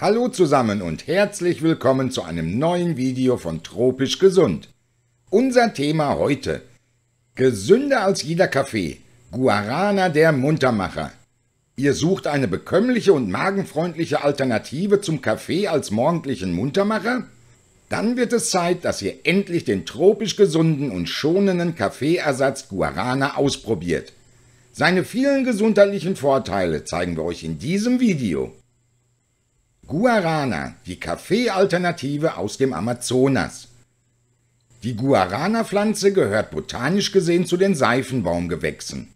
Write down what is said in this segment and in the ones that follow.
Hallo zusammen und herzlich willkommen zu einem neuen Video von Tropisch Gesund. Unser Thema heute Gesünder als jeder Kaffee, Guarana der Muntermacher. Ihr sucht eine bekömmliche und magenfreundliche Alternative zum Kaffee als morgendlichen Muntermacher? Dann wird es Zeit, dass ihr endlich den tropisch gesunden und schonenden Kaffeeersatz Guarana ausprobiert. Seine vielen gesundheitlichen Vorteile zeigen wir euch in diesem Video. Guarana, die Kaffee-Alternative aus dem Amazonas. Die Guarana-Pflanze gehört botanisch gesehen zu den Seifenbaumgewächsen.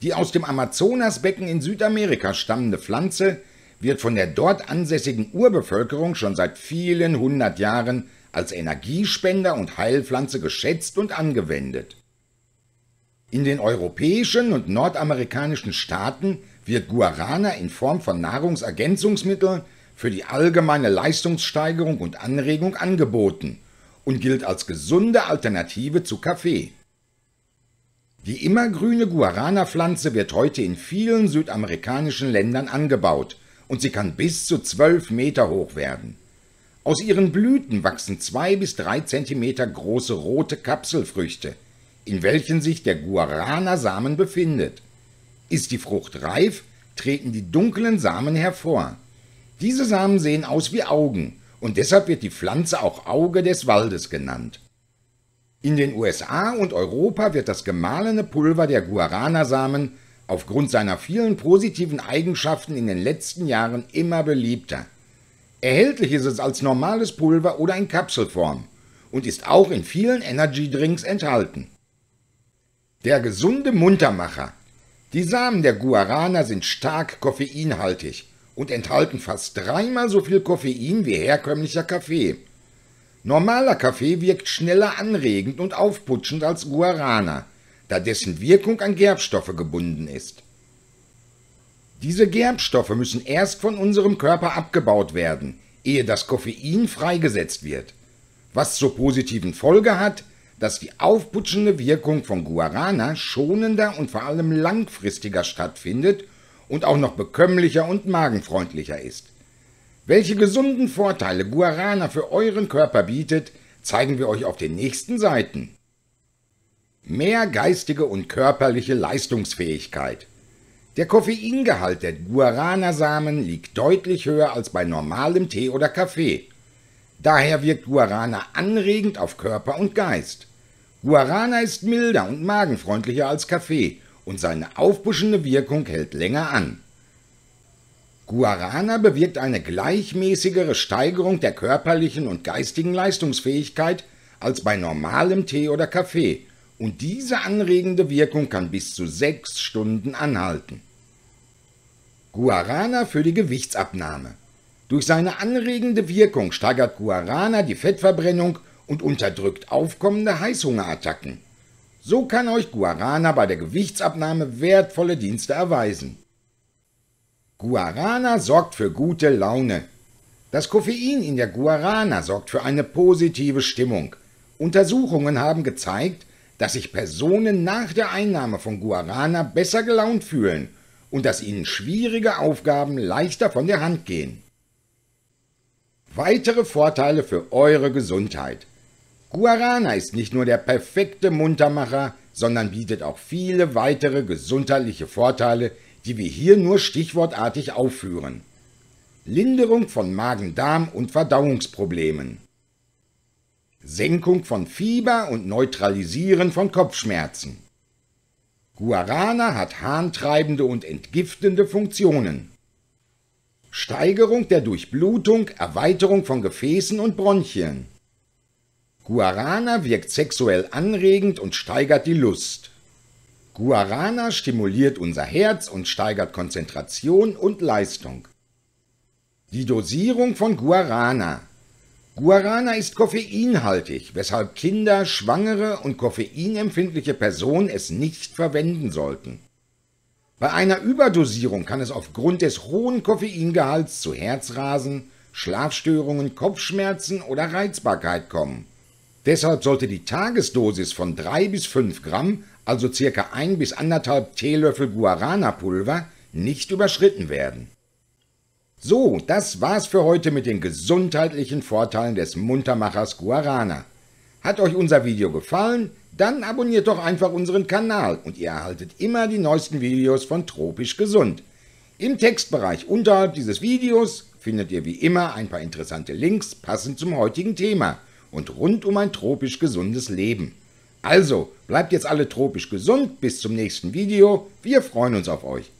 Die aus dem Amazonasbecken in Südamerika stammende Pflanze wird von der dort ansässigen Urbevölkerung schon seit vielen hundert Jahren als Energiespender und Heilpflanze geschätzt und angewendet. In den europäischen und nordamerikanischen Staaten wird Guarana in Form von Nahrungsergänzungsmitteln für die allgemeine Leistungssteigerung und Anregung angeboten und gilt als gesunde Alternative zu Kaffee. Die immergrüne Guarana-Pflanze wird heute in vielen südamerikanischen Ländern angebaut und sie kann bis zu 12 Meter hoch werden. Aus ihren Blüten wachsen zwei bis drei Zentimeter große rote Kapselfrüchte, in welchen sich der Guarana-Samen befindet. Ist die Frucht reif, treten die dunklen Samen hervor. Diese Samen sehen aus wie Augen und deshalb wird die Pflanze auch Auge des Waldes genannt. In den USA und Europa wird das gemahlene Pulver der Guarana-Samen aufgrund seiner vielen positiven Eigenschaften in den letzten Jahren immer beliebter. Erhältlich ist es als normales Pulver oder in Kapselform und ist auch in vielen Energy-Drinks enthalten. Der gesunde Muntermacher. Die Samen der Guarana sind stark koffeinhaltig und enthalten fast dreimal so viel Koffein wie herkömmlicher Kaffee. Normaler Kaffee wirkt schneller anregend und aufputschend als Guarana, da dessen Wirkung an Gerbstoffe gebunden ist. Diese Gerbstoffe müssen erst von unserem Körper abgebaut werden, ehe das Koffein freigesetzt wird, was zur positiven Folge hat, dass die aufputschende Wirkung von Guarana schonender und vor allem langfristiger stattfindet und auch noch bekömmlicher und magenfreundlicher ist. Welche gesunden Vorteile Guarana für euren Körper bietet, zeigen wir euch auf den nächsten Seiten. Mehr geistige und körperliche Leistungsfähigkeit. Der Koffeingehalt der Guarana-Samen liegt deutlich höher als bei normalem Tee oder Kaffee. Daher wirkt Guarana anregend auf Körper und Geist. Guarana ist milder und magenfreundlicher als Kaffee und seine aufpuschende Wirkung hält länger an. Guarana bewirkt eine gleichmäßigere Steigerung der körperlichen und geistigen Leistungsfähigkeit als bei normalem Tee oder Kaffee und diese anregende Wirkung kann bis zu sechs Stunden anhalten. Guarana für die Gewichtsabnahme. Durch seine anregende Wirkung steigert Guarana die Fettverbrennung und unterdrückt aufkommende Heißhungerattacken. So kann euch Guarana bei der Gewichtsabnahme wertvolle Dienste erweisen. Guarana sorgt für gute Laune. Das Koffein in der Guarana sorgt für eine positive Stimmung. Untersuchungen haben gezeigt, dass sich Personen nach der Einnahme von Guarana besser gelaunt fühlen und dass ihnen schwierige Aufgaben leichter von der Hand gehen. Weitere Vorteile für eure Gesundheit. Guarana ist nicht nur der perfekte Muntermacher, sondern bietet auch viele weitere gesundheitliche Vorteile, die wir hier nur stichwortartig aufführen. Linderung von Magen-Darm- und Verdauungsproblemen. Senkung von Fieber und Neutralisieren von Kopfschmerzen. Guarana hat harntreibende und entgiftende Funktionen. Steigerung der Durchblutung, Erweiterung von Gefäßen und Bronchien. Guarana wirkt sexuell anregend und steigert die Lust. Guarana stimuliert unser Herz und steigert Konzentration und Leistung. Die Dosierung von Guarana. Guarana ist koffeinhaltig, weshalb Kinder, schwangere und koffeinempfindliche Personen es nicht verwenden sollten. Bei einer Überdosierung kann es aufgrund des hohen Koffeingehalts zu Herzrasen, Schlafstörungen, Kopfschmerzen oder Reizbarkeit kommen. Deshalb sollte die Tagesdosis von 3 bis 5 Gramm, also circa 1 bis 1,5 Teelöffel Guarana-Pulver, nicht überschritten werden. So, das war's für heute mit den gesundheitlichen Vorteilen des Muntermachers Guarana. Hat euch unser Video gefallen? Dann abonniert doch einfach unseren Kanal und ihr erhaltet immer die neuesten Videos von Tropisch Gesund. Im Textbereich unterhalb dieses Videos findet ihr wie immer ein paar interessante Links passend zum heutigen Thema und rund um ein tropisch gesundes Leben. Also, bleibt jetzt alle tropisch gesund, bis zum nächsten Video, wir freuen uns auf euch.